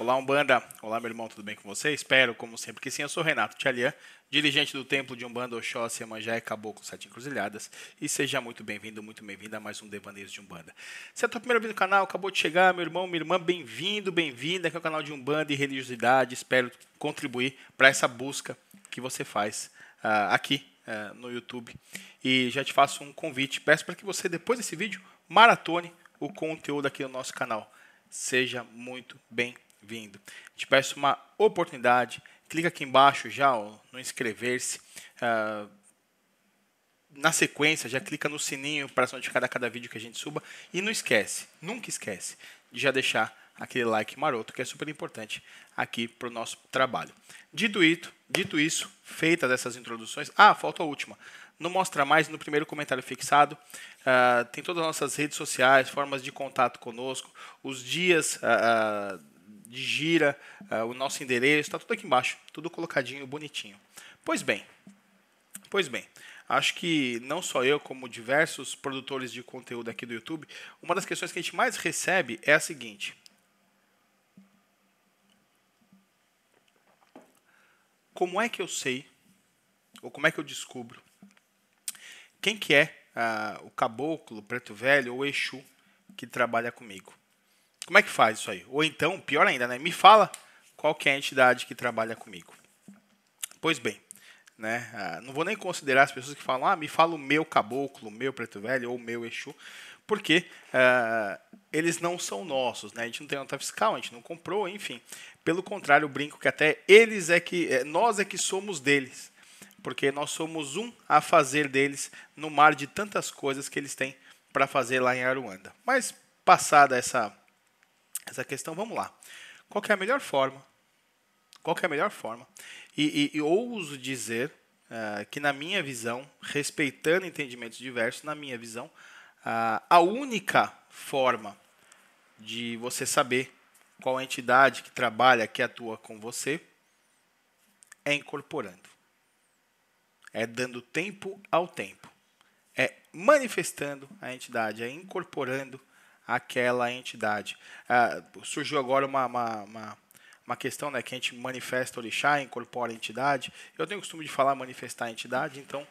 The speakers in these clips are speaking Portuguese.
Olá, Umbanda. Olá, meu irmão, tudo bem com você? Espero, como sempre, que sim. Eu sou Renato Tchalian, dirigente do Templo de Umbanda Oxóssi, Manjá e Caboclo Sete Encruzilhadas. E seja muito bem-vindo, muito bem-vinda a mais um Devaneios de Umbanda. Se é a tua primeira vez no canal, acabou de chegar, meu irmão, minha irmã, bem-vindo, bem-vinda. Aqui é o canal de Umbanda e Religiosidade. Espero contribuir para essa busca que você faz uh, aqui uh, no YouTube. E já te faço um convite. Peço para que você, depois desse vídeo, maratone o conteúdo aqui do nosso canal. Seja muito bem-vindo vindo. Te peço uma oportunidade, clica aqui embaixo já ó, no inscrever-se. Uh, na sequência, já clica no sininho para se notificar a cada vídeo que a gente suba. E não esquece, nunca esquece, de já deixar aquele like maroto que é super importante aqui para o nosso trabalho. Dito isso, dito isso, feitas essas introduções. Ah, falta a última. Não mostra mais no primeiro comentário fixado. Uh, tem todas as nossas redes sociais, formas de contato conosco, os dias. Uh, uh, de gira, uh, o nosso endereço, está tudo aqui embaixo, tudo colocadinho, bonitinho. Pois bem, pois bem, acho que não só eu, como diversos produtores de conteúdo aqui do YouTube, uma das questões que a gente mais recebe é a seguinte. Como é que eu sei, ou como é que eu descubro, quem que é uh, o caboclo, preto velho ou o Exu que trabalha comigo? Como é que faz isso aí? Ou então, pior ainda, né? Me fala qual que é a entidade que trabalha comigo. Pois bem, né? Ah, não vou nem considerar as pessoas que falam, ah, me fala o meu caboclo, o meu preto velho ou o meu Exu, porque ah, eles não são nossos, né? A gente não tem nota fiscal, a gente não comprou, enfim. Pelo contrário, eu brinco que até eles é que, é, nós é que somos deles, porque nós somos um a fazer deles no mar de tantas coisas que eles têm para fazer lá em Aruanda. Mas passada essa essa questão, vamos lá. Qual é a melhor forma? Qual é a melhor forma? E, e, e ouso dizer uh, que, na minha visão, respeitando entendimentos diversos, na minha visão, uh, a única forma de você saber qual a entidade que trabalha, que atua com você, é incorporando. É dando tempo ao tempo. É manifestando a entidade, é incorporando aquela entidade. Ah, surgiu agora uma, uma, uma, uma, questão né, que a gente manifesta orixá, incorpora a entidade. Eu tenho o costume de falar manifestar a entidade, então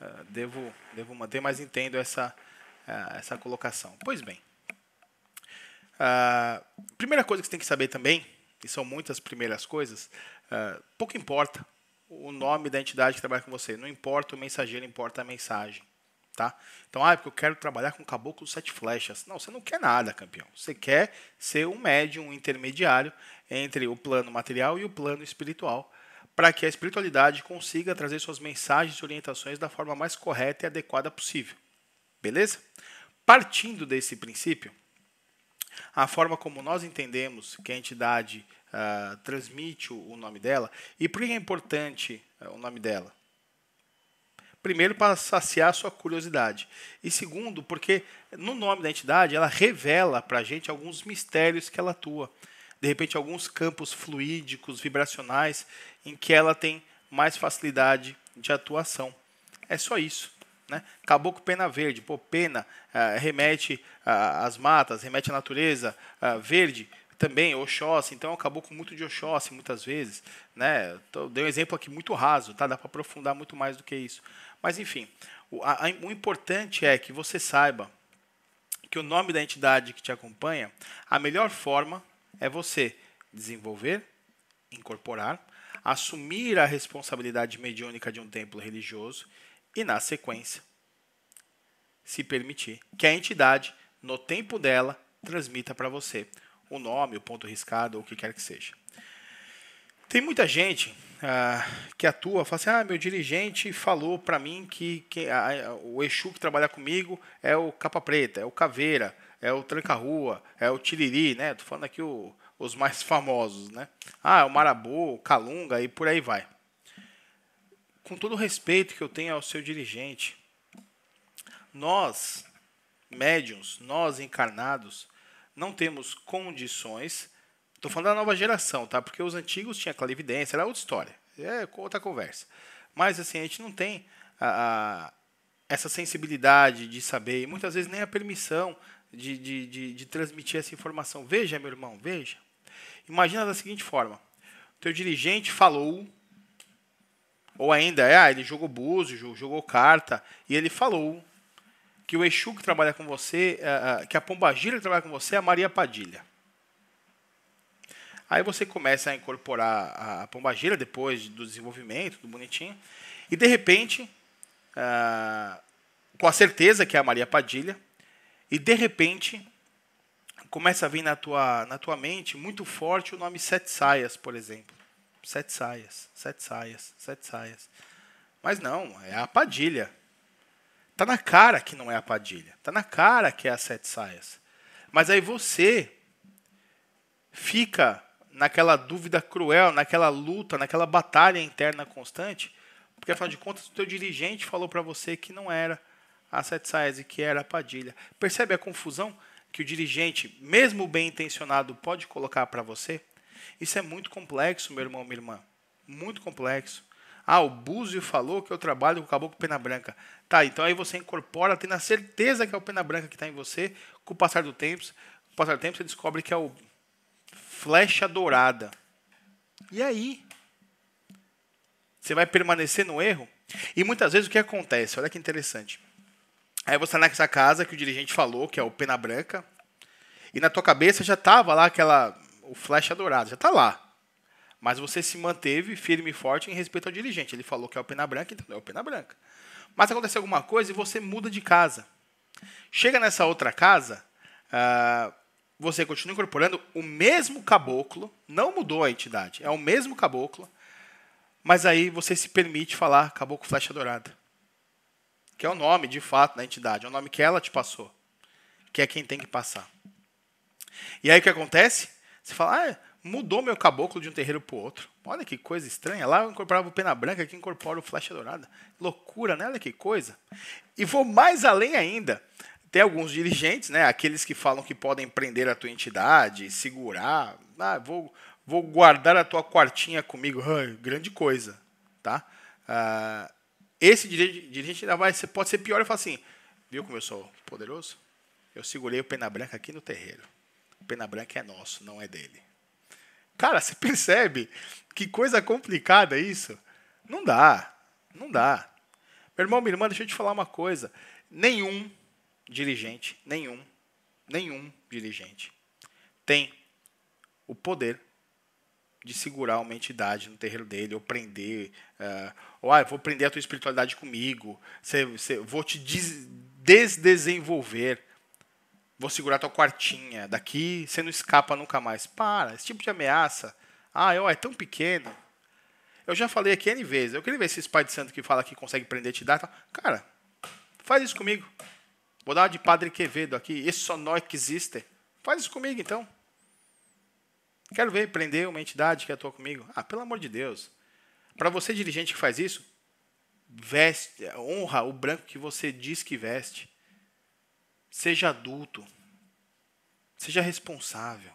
ah, devo, devo manter, mas entendo essa, ah, essa colocação. Pois bem. Ah, primeira coisa que você tem que saber também, e são muitas primeiras coisas, ah, pouco importa o nome da entidade que trabalha com você. Não importa o mensageiro, importa a mensagem. Tá? Então, ah, é porque eu quero trabalhar com caboclo sete flechas. Não, você não quer nada, campeão. Você quer ser um médium um intermediário entre o plano material e o plano espiritual, para que a espiritualidade consiga trazer suas mensagens e orientações da forma mais correta e adequada possível. Beleza? Partindo desse princípio, a forma como nós entendemos que a entidade uh, transmite o nome dela, e por que é importante uh, o nome dela? Primeiro, para saciar sua curiosidade. E segundo, porque no nome da entidade ela revela para a gente alguns mistérios que ela atua. De repente, alguns campos fluídicos, vibracionais, em que ela tem mais facilidade de atuação. É só isso. Né? Caboclo pena verde, pô, pena ah, remete ah, às matas, remete à natureza, ah, verde também, Oxóssi, então é um caboclo muito de Oxóssi muitas vezes, né? Então, dei um exemplo aqui muito raso, tá? Dá para aprofundar muito mais do que isso. Mas enfim, o, a, o importante é que você saiba que o nome da entidade que te acompanha, a melhor forma é você desenvolver, incorporar, assumir a responsabilidade mediúnica de um templo religioso e, na sequência, se permitir que a entidade, no tempo dela, transmita para você o nome, o ponto riscado ou o que quer que seja. Tem muita gente ah, que atua, fala assim: ah, meu dirigente falou para mim que, que a, o Exu que trabalha comigo é o Capa Preta, é o Caveira, é o Tranca-Rua, é o Tiriri, né? Tô falando aqui o, os mais famosos, né? Ah, é o Marabô, o Calunga e por aí vai. Com todo o respeito que eu tenho ao seu dirigente, nós, médiums, nós encarnados, não temos condições Estou falando da nova geração, tá? Porque os antigos tinham clarividência, era outra história. É outra conversa. Mas, assim, a gente não tem a, a, essa sensibilidade de saber, e muitas vezes nem a permissão de, de, de, de transmitir essa informação. Veja, meu irmão, veja. Imagina da seguinte forma: teu dirigente falou, ou ainda é, ah, ele jogou búzio, jogou, jogou carta, e ele falou que o Exu que trabalha com você, eh, eh, que a Pombagira que trabalha com você é a Maria Padilha. Aí você começa a incorporar a pombagira depois do desenvolvimento, tudo bonitinho. E de repente, ah, com a certeza que é a Maria Padilha, e de repente começa a vir na tua, na tua mente muito forte o nome Sete Saias, por exemplo. Sete Saias, Sete Saias, Sete Saias. Mas não, é a Padilha. Tá na cara que não é a Padilha. Tá na cara que é a Sete Saias. Mas aí você fica naquela dúvida cruel, naquela luta, naquela batalha interna constante, porque afinal de contas o teu dirigente falou para você que não era a Sete Size, que era a Padilha. Percebe a confusão que o dirigente, mesmo bem intencionado, pode colocar para você? Isso é muito complexo, meu irmão, minha irmã. Muito complexo. Ah, o Búzio falou que eu trabalho com o caboclo pena branca. Tá, então aí você incorpora, tendo a certeza que é o pena branca que está em você, com o passar do tempo, com o passar do tempo você descobre que é o flecha dourada. E aí? Você vai permanecer no erro? E muitas vezes o que acontece? Olha que interessante. Aí você está nessa casa que o dirigente falou, que é o Pena Branca, e na tua cabeça já estava lá aquela. o flecha dourada, já está lá. Mas você se manteve firme e forte em respeito ao dirigente. Ele falou que é o Pena Branca, então é o Pena Branca. Mas acontece alguma coisa e você muda de casa. Chega nessa outra casa, ah, você continua incorporando o mesmo caboclo, não mudou a entidade, é o mesmo caboclo, mas aí você se permite falar caboclo flecha dourada. Que é o nome, de fato, da entidade, é o nome que ela te passou, que é quem tem que passar. E aí o que acontece? Você fala, ah, mudou meu caboclo de um terreiro para o outro. Olha que coisa estranha. Lá eu incorporava o pena branca, aqui incorpora o flecha dourada. Loucura, né? Olha que coisa. E vou mais além ainda. Tem alguns dirigentes, né? Aqueles que falam que podem prender a tua entidade, segurar. Ah, vou, vou guardar a tua quartinha comigo. grande coisa, tá? Ah, esse dirigente ainda vai, pode ser pior e falar assim, viu como eu sou poderoso? Eu segurei o Pena Branca aqui no terreiro. O Pena Branca é nosso, não é dele. Cara, você percebe que coisa complicada isso? Não dá, não dá. Meu irmão, minha irmã, deixa eu te falar uma coisa. Nenhum dirigente, nenhum, nenhum dirigente tem o poder de segurar uma entidade no terreiro dele, ou prender, uh, ou ah, vou prender a tua espiritualidade comigo, cê, cê, vou te des desdesenvolver, vou segurar tua quartinha, daqui você não escapa nunca mais. Para, esse tipo de ameaça, ah, eu ah, é tão pequeno. Eu já falei aqui N vezes, eu queria ver esse pai de santo que fala que consegue prender te dar. Tá? Cara, faz isso comigo. Vou dar de Padre Quevedo aqui. Esse só nós que existe. Faz isso comigo, então. Quero ver prender uma entidade que atua comigo. Ah, pelo amor de Deus. Para você, dirigente que faz isso, veste, honra o branco que você diz que veste. Seja adulto. Seja responsável.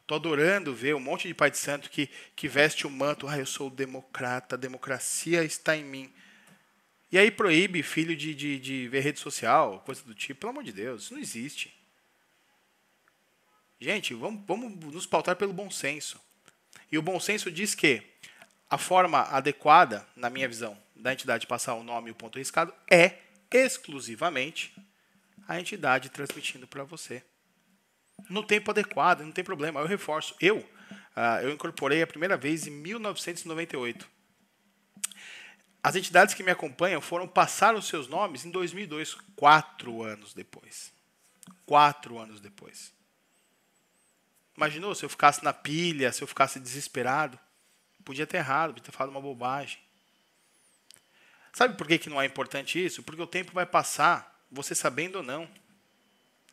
Estou adorando ver um monte de pai de santo que, que veste o manto. Ah, eu sou democrata, a democracia está em mim. E aí proíbe filho de, de, de ver rede social, coisa do tipo. Pelo amor de Deus, isso não existe. Gente, vamos, vamos nos pautar pelo bom senso. E o bom senso diz que a forma adequada, na minha visão, da entidade passar o nome e o ponto arriscado é exclusivamente a entidade transmitindo para você. No tempo adequado, não tem problema. Eu reforço. Eu, uh, eu incorporei a primeira vez em 1998. As entidades que me acompanham foram passar os seus nomes em 2002, quatro anos depois. Quatro anos depois. Imaginou se eu ficasse na pilha, se eu ficasse desesperado? Podia ter errado, podia ter falado uma bobagem. Sabe por que, que não é importante isso? Porque o tempo vai passar, você sabendo ou não.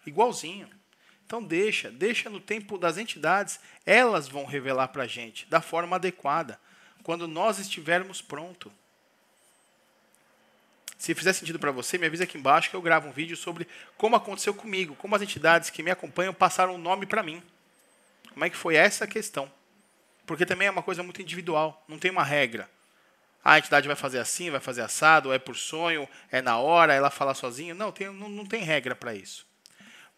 Igualzinho. Então deixa, deixa no tempo das entidades, elas vão revelar para a gente da forma adequada, quando nós estivermos pronto. Se fizer sentido para você, me avisa aqui embaixo que eu gravo um vídeo sobre como aconteceu comigo, como as entidades que me acompanham passaram o um nome para mim. Como é que foi essa questão? Porque também é uma coisa muito individual, não tem uma regra. Ah, a entidade vai fazer assim, vai fazer assado, é por sonho, é na hora, ela fala sozinha. Não, tem, não, não tem regra para isso.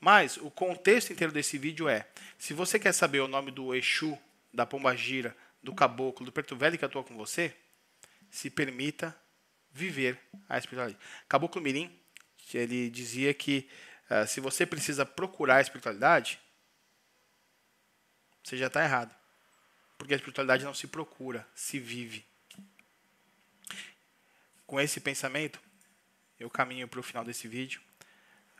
Mas o contexto inteiro desse vídeo é: se você quer saber o nome do Exu, da Pomba Gira, do Caboclo, do Preto Velho que atua com você, se permita viver a espiritualidade. Caboclo Mirim, que ele dizia que uh, se você precisa procurar a espiritualidade, você já está errado. Porque a espiritualidade não se procura, se vive. Com esse pensamento, eu caminho para o final desse vídeo.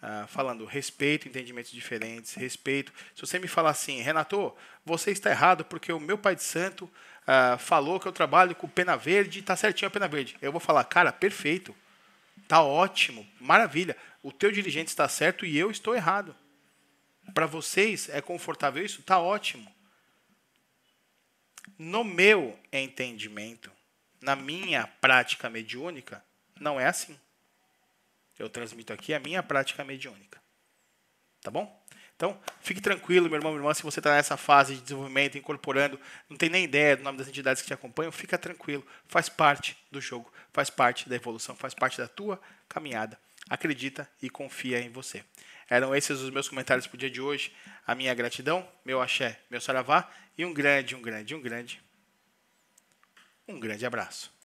Uh, falando respeito, entendimentos diferentes, respeito. Se você me falar assim, Renato, você está errado porque o meu pai de santo uh, falou que eu trabalho com pena verde, tá certinho a pena verde. Eu vou falar, cara, perfeito, tá ótimo, maravilha. O teu dirigente está certo e eu estou errado. Para vocês é confortável isso? Tá ótimo. No meu entendimento, na minha prática mediúnica, não é assim. Eu transmito aqui a minha prática mediúnica. Tá bom? Então, fique tranquilo, meu irmão, minha irmã, se você está nessa fase de desenvolvimento, incorporando, não tem nem ideia do nome das entidades que te acompanham, fica tranquilo, faz parte do jogo, faz parte da evolução, faz parte da tua caminhada. Acredita e confia em você. Eram esses os meus comentários para o dia de hoje. A minha gratidão, meu axé, meu saravá e um grande, um grande, um grande, um grande abraço.